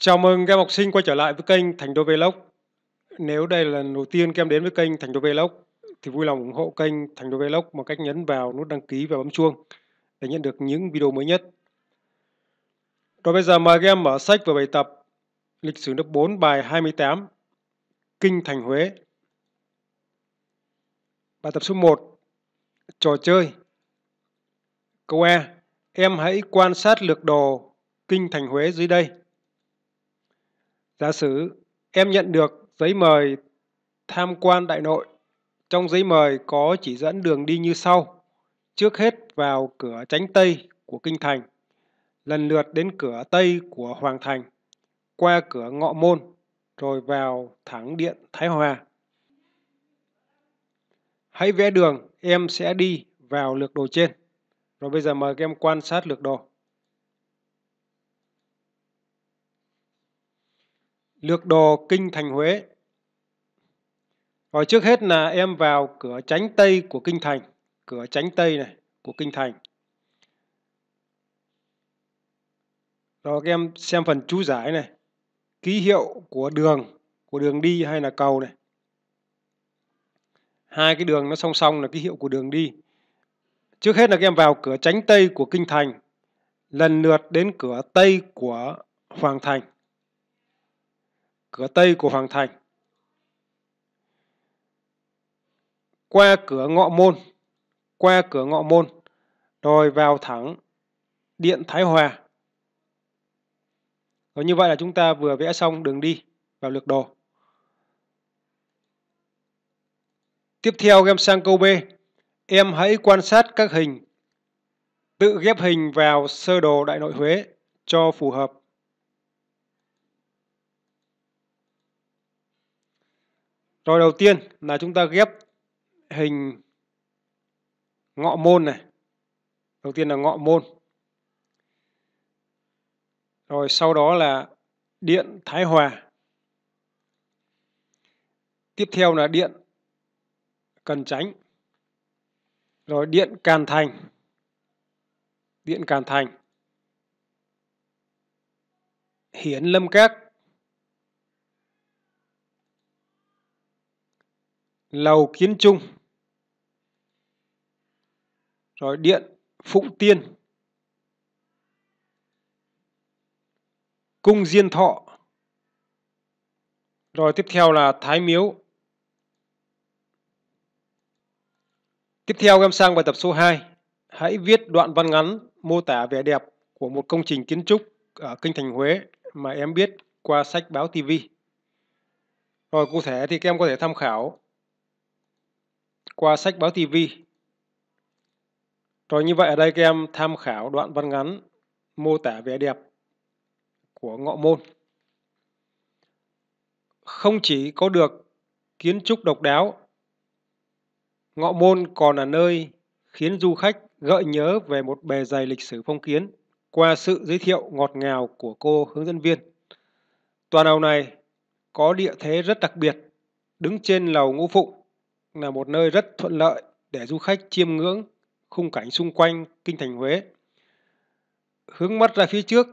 Chào mừng các em học sinh quay trở lại với kênh Thành Đô Vlog. Nếu đây là lần đầu tiên các em đến với kênh Thành Đô Vlog thì vui lòng ủng hộ kênh Thành Đô Vlog bằng cách nhấn vào nút đăng ký và bấm chuông để nhận được những video mới nhất. Rồi bây giờ mời các em mở sách và bài tập Lịch sử lớp 4 bài 28 Kinh Thành Huế. Bài tập số 1 Trò chơi Câu E Em hãy quan sát lược đồ Kinh Thành Huế dưới đây. Giả sử em nhận được giấy mời tham quan đại nội. Trong giấy mời có chỉ dẫn đường đi như sau. Trước hết vào cửa tránh Tây của Kinh Thành, lần lượt đến cửa Tây của Hoàng Thành, qua cửa Ngọ Môn, rồi vào thẳng điện Thái Hòa. Hãy vẽ đường, em sẽ đi vào lược đồ trên. Rồi bây giờ mời các em quan sát lược đồ. Lược đồ Kinh Thành Huế Rồi trước hết là em vào cửa tránh Tây của Kinh Thành Cửa tránh Tây này của Kinh Thành Rồi em xem phần chú giải này Ký hiệu của đường Của đường đi hay là cầu này Hai cái đường nó song song là ký hiệu của đường đi Trước hết là em vào cửa tránh Tây của Kinh Thành Lần lượt đến cửa Tây của Hoàng Thành cửa Tây của Hoàng Thành. Qua cửa Ngọ Môn, qua cửa Ngọ Môn, rồi vào thẳng Điện Thái Hòa. Và như vậy là chúng ta vừa vẽ xong đường đi vào lược đồ. Tiếp theo em sang câu B. Em hãy quan sát các hình, tự ghép hình vào sơ đồ Đại nội Huế cho phù hợp. Rồi đầu tiên là chúng ta ghép hình ngọ môn này. Đầu tiên là ngọ môn. Rồi sau đó là điện Thái Hòa. Tiếp theo là điện Cần tránh, Rồi điện Càn Thành. Điện Càn Thành. Hiển Lâm Các Lầu Kiến Trung. Rồi điện Phụng Tiên. Cung Diên Thọ. Rồi tiếp theo là Thái Miếu. Tiếp theo em sang bài tập số 2. Hãy viết đoạn văn ngắn mô tả vẻ đẹp của một công trình kiến trúc ở Kinh Thành Huế mà em biết qua sách báo TV. Rồi cụ thể thì các em có thể tham khảo qua sách báo TV. Rồi như vậy ở đây các em tham khảo đoạn văn ngắn mô tả vẻ đẹp của ngọ môn. Không chỉ có được kiến trúc độc đáo, ngọ môn còn là nơi khiến du khách gợi nhớ về một bề dày lịch sử phong kiến qua sự giới thiệu ngọt ngào của cô hướng dẫn viên. Toàn đầu này có địa thế rất đặc biệt, đứng trên lầu ngũ phụng là một nơi rất thuận lợi để du khách chiêm ngưỡng khung cảnh xung quanh kinh thành Huế. Hướng mắt ra phía trước,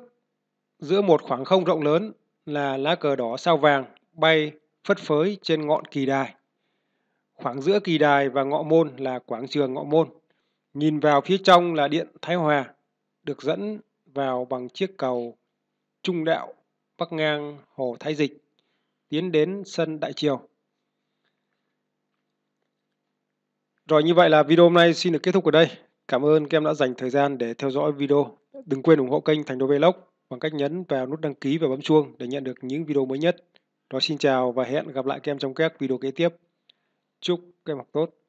giữa một khoảng không rộng lớn là lá cờ đỏ sao vàng bay phất phới trên ngọn kỳ đài. Khoảng giữa kỳ đài và ngọ môn là quảng trường ngọ môn. Nhìn vào phía trong là điện Thái Hòa, được dẫn vào bằng chiếc cầu trung đạo bắc ngang hồ Thái Dịch, tiến đến sân Đại Triều. Rồi như vậy là video hôm nay xin được kết thúc ở đây. Cảm ơn các em đã dành thời gian để theo dõi video. Đừng quên ủng hộ kênh Thành Đô Vlog bằng cách nhấn vào nút đăng ký và bấm chuông để nhận được những video mới nhất. Rồi xin chào và hẹn gặp lại các em trong các video kế tiếp. Chúc các em học tốt.